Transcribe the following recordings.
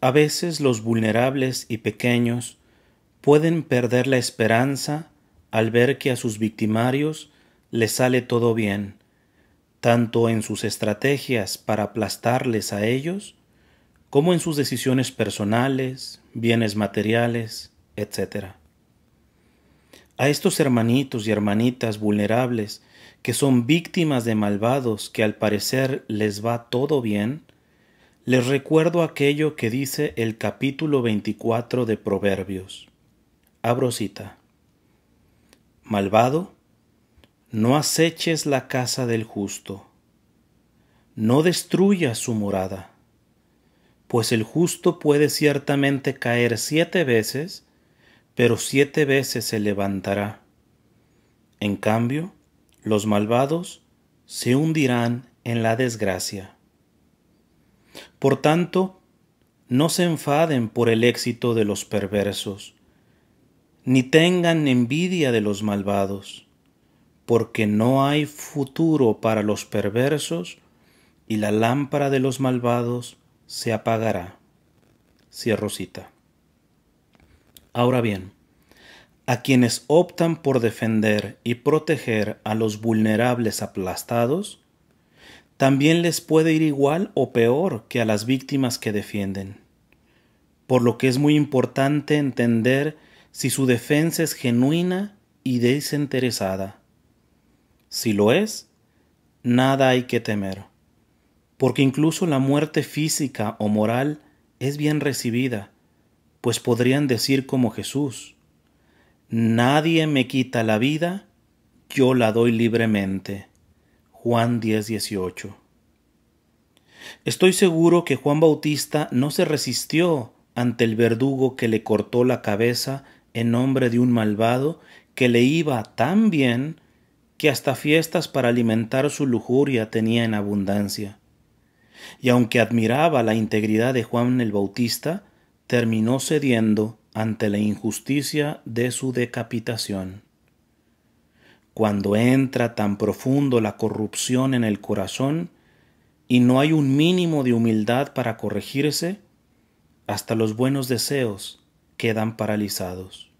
A veces los vulnerables y pequeños pueden perder la esperanza al ver que a sus victimarios les sale todo bien, tanto en sus estrategias para aplastarles a ellos, como en sus decisiones personales, bienes materiales, etc. A estos hermanitos y hermanitas vulnerables que son víctimas de malvados que al parecer les va todo bien, les recuerdo aquello que dice el capítulo 24 de Proverbios. Abro cita. Malvado, no aceches la casa del justo, no destruyas su morada, pues el justo puede ciertamente caer siete veces, pero siete veces se levantará. En cambio, los malvados se hundirán en la desgracia. Por tanto, no se enfaden por el éxito de los perversos, ni tengan envidia de los malvados, porque no hay futuro para los perversos, y la lámpara de los malvados se apagará. Cierro Ahora bien, a quienes optan por defender y proteger a los vulnerables aplastados, también les puede ir igual o peor que a las víctimas que defienden. Por lo que es muy importante entender si su defensa es genuina y desinteresada. Si lo es, nada hay que temer, porque incluso la muerte física o moral es bien recibida, pues podrían decir como Jesús, Nadie me quita la vida, yo la doy libremente. Juan 10:18. Estoy seguro que Juan Bautista no se resistió ante el verdugo que le cortó la cabeza en nombre de un malvado que le iba tan bien que hasta fiestas para alimentar su lujuria tenía en abundancia. Y aunque admiraba la integridad de Juan el Bautista, terminó cediendo ante la injusticia de su decapitación cuando entra tan profundo la corrupción en el corazón y no hay un mínimo de humildad para corregirse, hasta los buenos deseos quedan paralizados.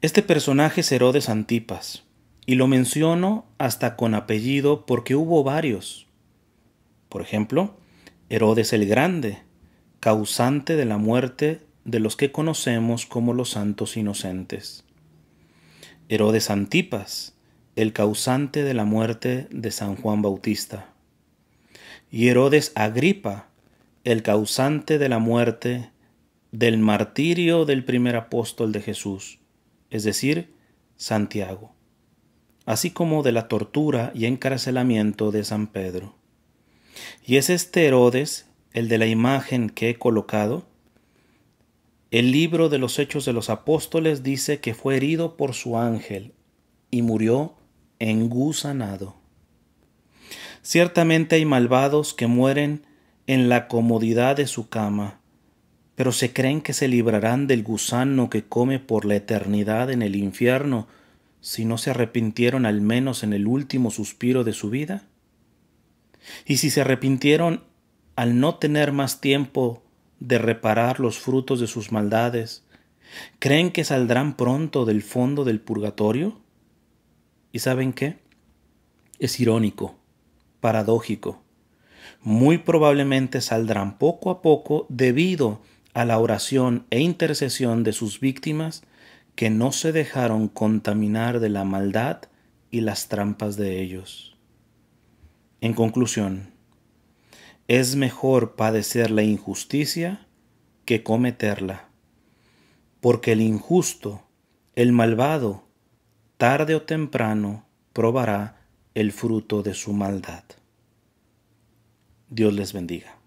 Este personaje es Herodes Antipas, y lo menciono hasta con apellido porque hubo varios. Por ejemplo, Herodes el Grande, causante de la muerte de los que conocemos como los santos inocentes. Herodes Antipas, el causante de la muerte de San Juan Bautista, y Herodes Agripa, el causante de la muerte del martirio del primer apóstol de Jesús, es decir, Santiago, así como de la tortura y encarcelamiento de San Pedro. Y es este Herodes, el de la imagen que he colocado, el libro de los Hechos de los Apóstoles dice que fue herido por su ángel y murió engusanado. Ciertamente hay malvados que mueren en la comodidad de su cama, pero se creen que se librarán del gusano que come por la eternidad en el infierno si no se arrepintieron al menos en el último suspiro de su vida. Y si se arrepintieron al no tener más tiempo de reparar los frutos de sus maldades, ¿creen que saldrán pronto del fondo del purgatorio? ¿Y saben qué? Es irónico, paradójico. Muy probablemente saldrán poco a poco debido a la oración e intercesión de sus víctimas que no se dejaron contaminar de la maldad y las trampas de ellos. En conclusión, es mejor padecer la injusticia que cometerla, porque el injusto, el malvado, tarde o temprano probará el fruto de su maldad. Dios les bendiga.